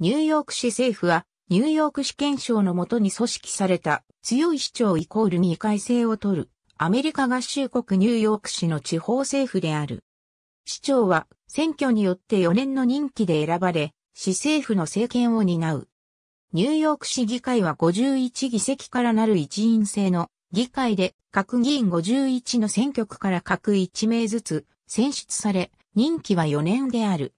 ニューヨーク市政府は、ニューヨーク市憲章のもとに組織された強い市長イコールに回制を取る、アメリカ合衆国ニューヨーク市の地方政府である。市長は選挙によって4年の任期で選ばれ、市政府の政権を担う。ニューヨーク市議会は51議席からなる一員制の議会で各議員51の選挙区から各1名ずつ選出され、任期は4年である。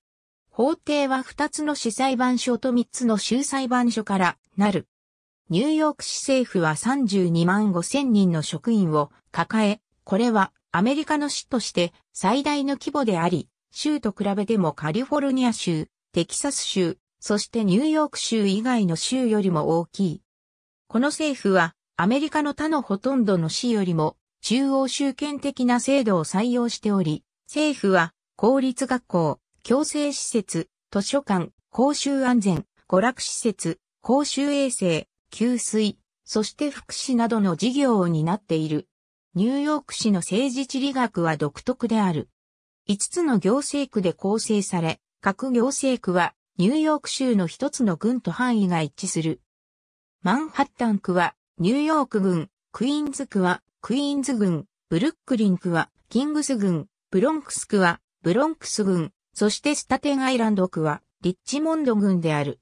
法廷は2つの市裁判所と3つの州裁判所からなる。ニューヨーク市政府は32万5千人の職員を抱え、これはアメリカの市として最大の規模であり、州と比べてもカリフォルニア州、テキサス州、そしてニューヨーク州以外の州よりも大きい。この政府はアメリカの他のほとんどの市よりも中央集権的な制度を採用しており、政府は公立学校、強制施設、図書館、公衆安全、娯楽施設、公衆衛生、給水、そして福祉などの事業を担っている。ニューヨーク市の政治地理学は独特である。5つの行政区で構成され、各行政区はニューヨーク州の一つの郡と範囲が一致する。マンハッタン区はニューヨーク郡、クイーンズ区はクイーンズ郡、ブルックリン区はキングス郡、ブロンクス区はブロンクス郡、そしてスタテンアイランド区はリッチモンド郡である。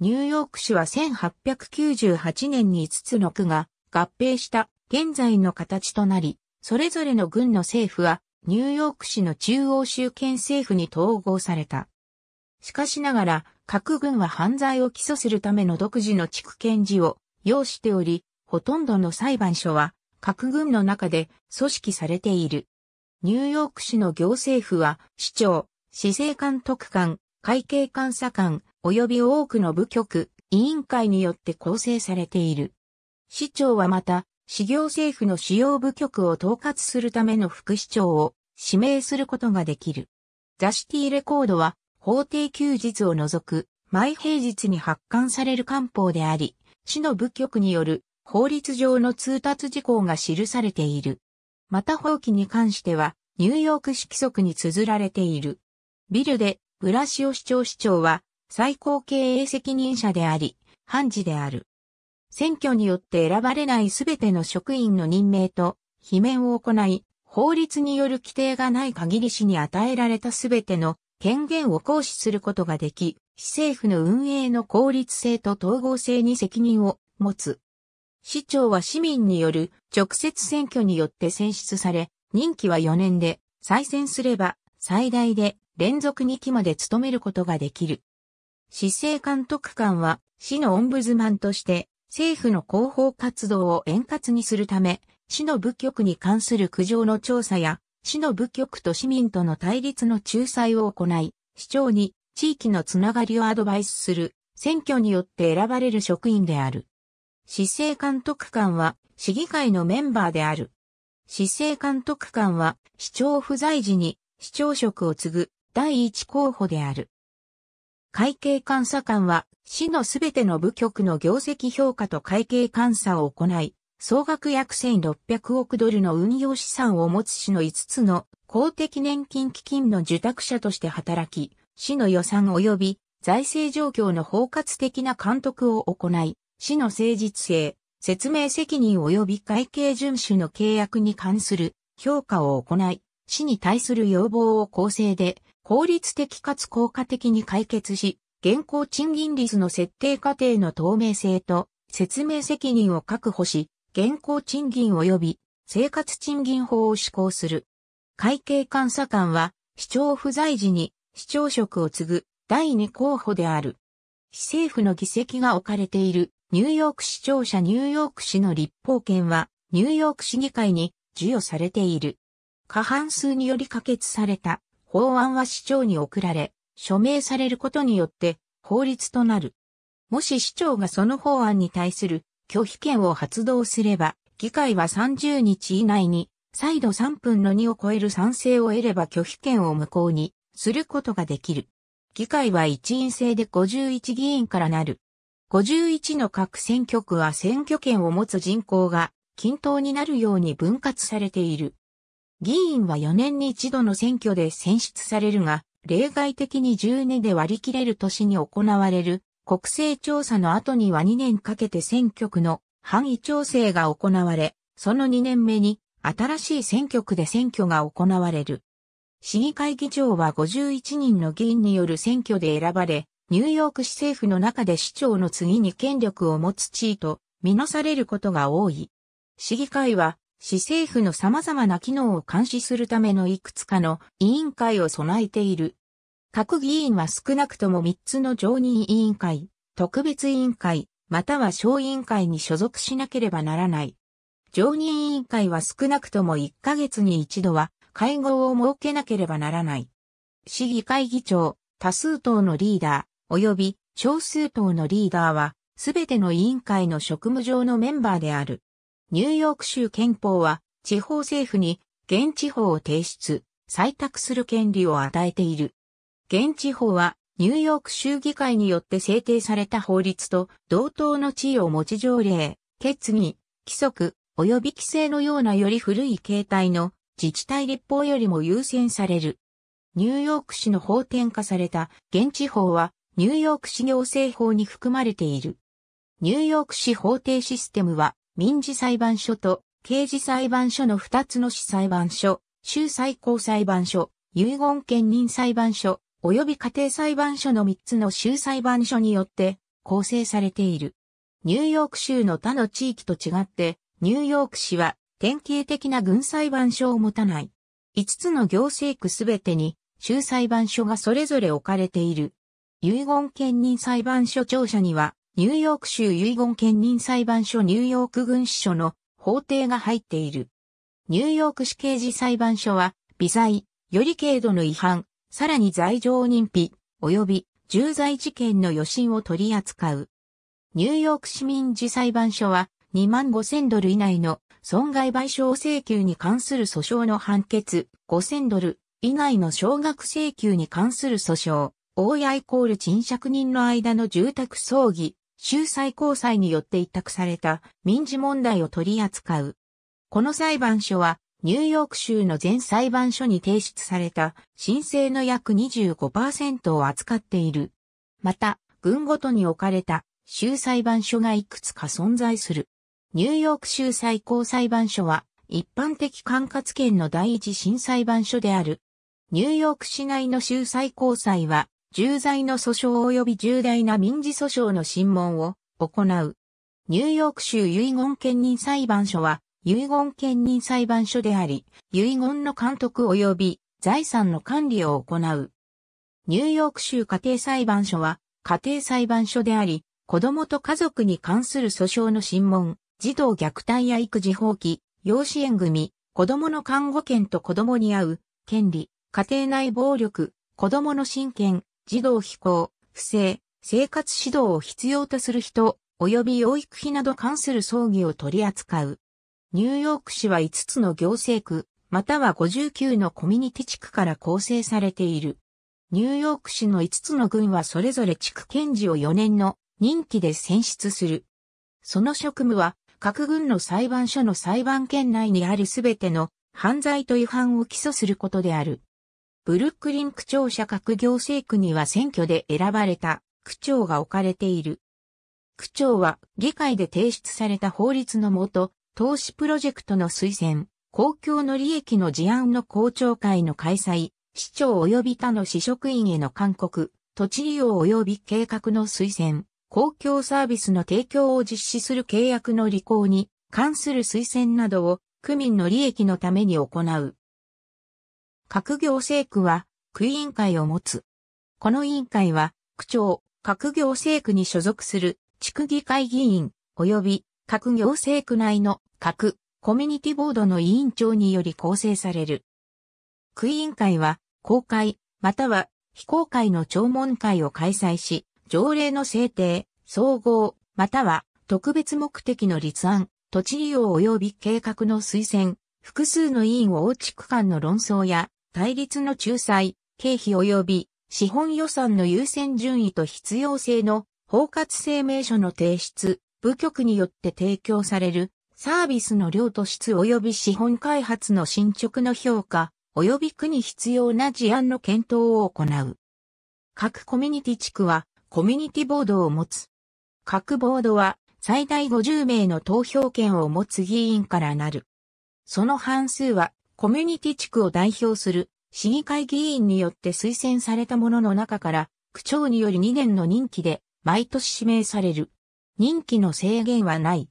ニューヨーク市は1898年に5つの区が合併した現在の形となり、それぞれの郡の政府はニューヨーク市の中央集権政府に統合された。しかしながら、各郡は犯罪を起訴するための独自の地区検事を要しており、ほとんどの裁判所は各郡の中で組織されている。ニューヨーク市の行政府は市長、市政監督官、会計監査官、及び多くの部局、委員会によって構成されている。市長はまた、市行政府の主要部局を統括するための副市長を指名することができる。ザ・シティ・レコードは、法定休日を除く、毎平日に発刊される官報であり、市の部局による法律上の通達事項が記されている。また法規に関しては、ニューヨーク市規則に綴られている。ビルで、ブラシオ市長市長は最高経営責任者であり、判事である。選挙によって選ばれないすべての職員の任命と、罷免を行い、法律による規定がない限り市に与えられたすべての権限を行使することができ、市政府の運営の効率性と統合性に責任を持つ。市長は市民による直接選挙によって選出され、任期は4年で、再選すれば最大で連続2期まで務めることができる。市政監督官は市のオンブズマンとして政府の広報活動を円滑にするため、市の部局に関する苦情の調査や、市の部局と市民との対立の仲裁を行い、市長に地域のつながりをアドバイスする、選挙によって選ばれる職員である。市政監督官は市議会のメンバーである。市政監督官は市長不在時に市長職を継ぐ第一候補である。会計監査官は、市のすべての部局の業績評価と会計監査を行い、総額約1600億ドルの運用資産を持つ市の5つの公的年金基金の受託者として働き、市の予算及び財政状況の包括的な監督を行い、市の誠実性、説明責任及び会計遵守の契約に関する評価を行い、市に対する要望を公正で効率的かつ効果的に解決し、現行賃金率の設定過程の透明性と説明責任を確保し、現行賃金及び生活賃金法を施行する。会計監査官は、市長不在時に市長職を継ぐ第二候補である。市政府の議席が置かれているニューヨーク市庁舎ニューヨーク市の立法権はニューヨーク市議会に授与されている。過半数により可決された法案は市長に送られ、署名されることによって法律となる。もし市長がその法案に対する拒否権を発動すれば、議会は30日以内に再度3分の2を超える賛成を得れば拒否権を無効にすることができる。議会は一員制で51議員からなる。51の各選挙区は選挙権を持つ人口が均等になるように分割されている。議員は4年に一度の選挙で選出されるが、例外的に12で割り切れる年に行われる国勢調査の後には2年かけて選挙区の範囲調整が行われ、その2年目に新しい選挙区で選挙が行われる。市議会議長は51人の議員による選挙で選ばれ、ニューヨーク市政府の中で市長の次に権力を持つ地位とみなされることが多い。市議会は市政府の様々な機能を監視するためのいくつかの委員会を備えている。各議員は少なくとも3つの常任委員会、特別委員会、または小委員会に所属しなければならない。常任委員会は少なくとも1ヶ月に一度は会合を設けなければならない。市議会議長、多数党のリーダー、及び少数党のリーダーは、すべての委員会の職務上のメンバーである。ニューヨーク州憲法は地方政府に現地法を提出、採択する権利を与えている。現地法はニューヨーク州議会によって制定された法律と同等の地位を持ち条例、決議、規則、及び規制のようなより古い形態の自治体立法よりも優先される。ニューヨーク市の法典化された現地法はニューヨーク市行政法に含まれている。ニューヨーク市法定システムは民事裁判所と刑事裁判所の2つの市裁判所、州最高裁判所、遺言兼任裁判所、及び家庭裁判所の3つの州裁判所によって構成されている。ニューヨーク州の他の地域と違って、ニューヨーク市は典型的な軍裁判所を持たない。5つの行政区すべてに州裁判所がそれぞれ置かれている。遺言兼任裁判所庁舎にはニューヨーク州遺言兼任裁判所ニューヨーク軍司所の法廷が入っている。ニューヨーク市刑事裁判所は、微罪、より軽度の違反、さらに罪状認否、及び重罪事件の余震を取り扱う。ニューヨーク市民事裁判所は、2万5千ドル以内の損害賠償請求に関する訴訟の判決、5千ドル以内の少額請求に関する訴訟、大家イコール賃借人の間の住宅葬儀、州最高裁によって委託された民事問題を取り扱う。この裁判所は、ニューヨーク州の全裁判所に提出された申請の約25%を扱っている。また、軍ごとに置かれた州裁判所がいくつか存在する。ニューヨーク州最高裁判所は、一般的管轄権の第一新裁判所である。ニューヨーク市内の州最高裁は、重罪の訴訟及び重大な民事訴訟の審問を行う。ニューヨーク州遺言権人裁判所は、遺言権人裁判所であり、遺言の監督及び財産の管理を行う。ニューヨーク州家庭裁判所は、家庭裁判所であり、子供と家族に関する訴訟の審問、児童虐待や育児放棄、養子縁組、子供の看護権と子供に会う、権利、家庭内暴力、子供の親権、児童非行、不正、生活指導を必要とする人、及び養育費など関する葬儀を取り扱う。ニューヨーク市は5つの行政区、または59のコミュニティ地区から構成されている。ニューヨーク市の5つの郡はそれぞれ地区検事を4年の任期で選出する。その職務は、各郡の裁判所の裁判権内にあるすべての犯罪と違反を起訴することである。ブルックリン区庁舎各行政区には選挙で選ばれた区長が置かれている。区長は議会で提出された法律のもと、投資プロジェクトの推薦、公共の利益の事案の公聴会の開催、市長及び他の市職員への勧告、土地利用及び計画の推薦、公共サービスの提供を実施する契約の履行に関する推薦などを区民の利益のために行う。各行政区は区委員会を持つ。この委員会は区長、各行政区に所属する地区議会議員及び各行政区内の各コミュニティボードの委員長により構成される。区委員会は公開または非公開の聴聞会を開催し、条例の制定、総合、または特別目的の立案、土地利用及び計画の推薦、複数の委員を大地区間の論争や対立の仲裁、経費及び資本予算の優先順位と必要性の包括声明書の提出、部局によって提供されるサービスの量と質及び資本開発の進捗の評価、及び区に必要な事案の検討を行う。各コミュニティ地区はコミュニティボードを持つ。各ボードは最大50名の投票権を持つ議員からなる。その半数はコミュニティ地区を代表する市議会議員によって推薦されたものの中から、区長により2年の任期で毎年指名される。任期の制限はない。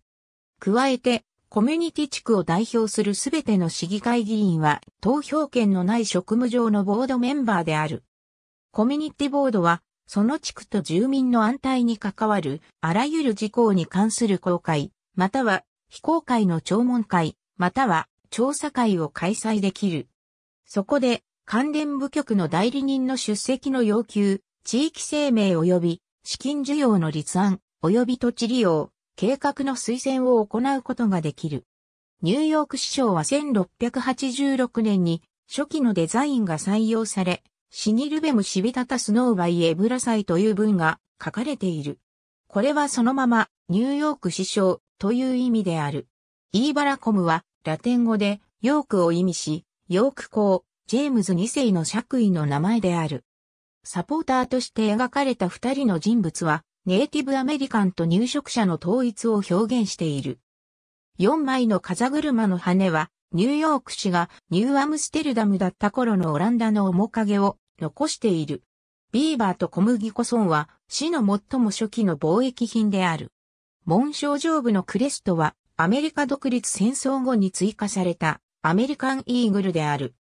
加えて、コミュニティ地区を代表するすべての市議会議員は投票権のない職務上のボードメンバーである。コミュニティボードは、その地区と住民の安泰に関わるあらゆる事項に関する公開、または非公開の聴聞会、または調査会を開催できる。そこで、関連部局の代理人の出席の要求、地域生命及び資金需要の立案、及び土地利用、計画の推薦を行うことができる。ニューヨーク市長は1686年に初期のデザインが採用され、シニルベムシビタタスノーバイエブラサイという文が書かれている。これはそのままニューヨーク市長という意味である。イーバラコムはラテン語で、ヨークを意味し、ヨーク公、ジェームズ2世の爵位の名前である。サポーターとして描かれた二人の人物は、ネイティブアメリカンと入植者の統一を表現している。四枚の風車の羽は、ニューヨーク市がニューアムステルダムだった頃のオランダの面影を残している。ビーバーと小麦粉村は市の最も初期の貿易品である。紋章上部のクレストはアメリカ独立戦争後に追加されたアメリカンイーグルである。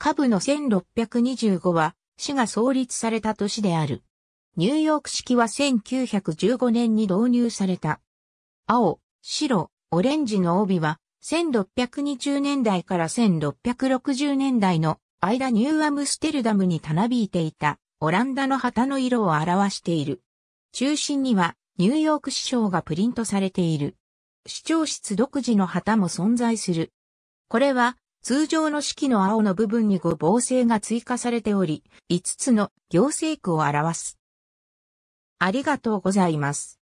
下部の1625は市が創立された年である。ニューヨーク式は1915年に導入された。青、白、オレンジの帯は1620年代から1660年代の間ニューアムステルダムにたなびいていたオランダの旗の色を表している。中心にはニューヨーク市章がプリントされている。市長室独自の旗も存在する。これは、通常の式の青の部分に五防星が追加されており、5つの行政区を表す。ありがとうございます。